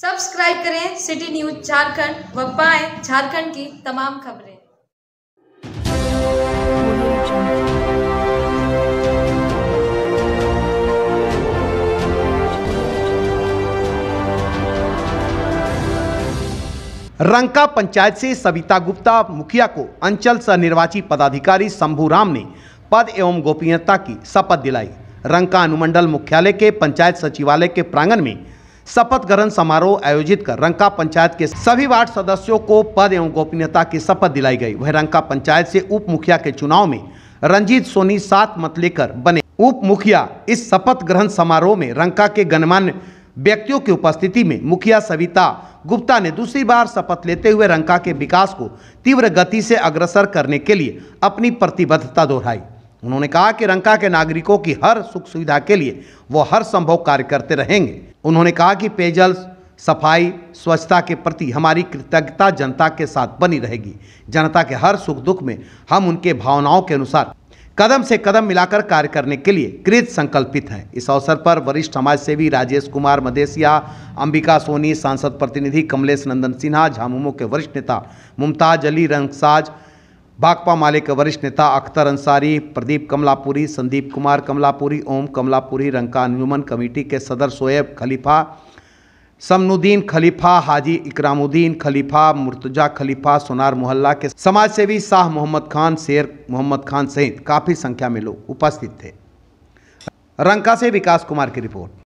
subscribe करें city news Jharkhand व पाए झारखंड की तमाम खबरें रंका पंचायत से सविता गुप्ता मुखिया को अंचल सह निर्वाची पदाधिकारी शंभू राम ने पद एवं गोपनीयता की शपथ दिलाई रंका अनुमंडल मुख्यालय के पंचायत सचिवालय के प्रांगण में शपथ ग्रहण समारोह आयोजित कर रंका पंचायत के सभी वार्ड सदस्यों को पद एवं गोपनीयता की शपथ दिलाई गई वह रंका पंचायत से उप मुखिया के चुनाव में रंजीत सोनी सात मत लेकर बने उप मुखिया इस शपथ ग्रहण समारोह में रंका के गणमान्य व्यक्तियों की उपस्थिति में मुखिया सविता गुप्ता ने दूसरी बार शपथ लेते हुए रंका के विकास को तीव्र गति से अग्रसर करने के लिए अपनी प्रतिबद्धता दोहराई उन्होंने कहा कि रंका के नागरिकों की हर सुख सुविधा के लिए वो हर संभव कार्य करते रहेंगे उन्होंने कहा कि पेयजल सफाई स्वच्छता के प्रति हमारी कृतज्ञता जनता के साथ बनी रहेगी जनता के हर सुख दुख में हम उनके भावनाओं के अनुसार कदम से कदम मिलाकर कार्य करने के लिए कृत संकल्पित हैं इस अवसर पर वरिष्ठ समाजसेवी राजेश कुमार मदेसिया अंबिका सोनी सांसद प्रतिनिधि कमलेश नंदन सिन्हा झामुमो के वरिष्ठ नेता मुमताज अली रंगसाज भाकपा माले के वरिष्ठ नेता अख्तर अंसारी प्रदीप कमलापुरी संदीप कुमार कमलापुरी ओम कमलापुरी रंका न्यूमन कमेटी के सदर शोएब खलीफा समनुद्दीन खलीफा हाजी इकरामुद्दीन खलीफा मुर्तजा खलीफा सोनार मोहल्ला के समाजसेवी शाह मोहम्मद खान शेर मोहम्मद खान सहित काफ़ी संख्या में लोग उपस्थित थे रंका से विकास कुमार की रिपोर्ट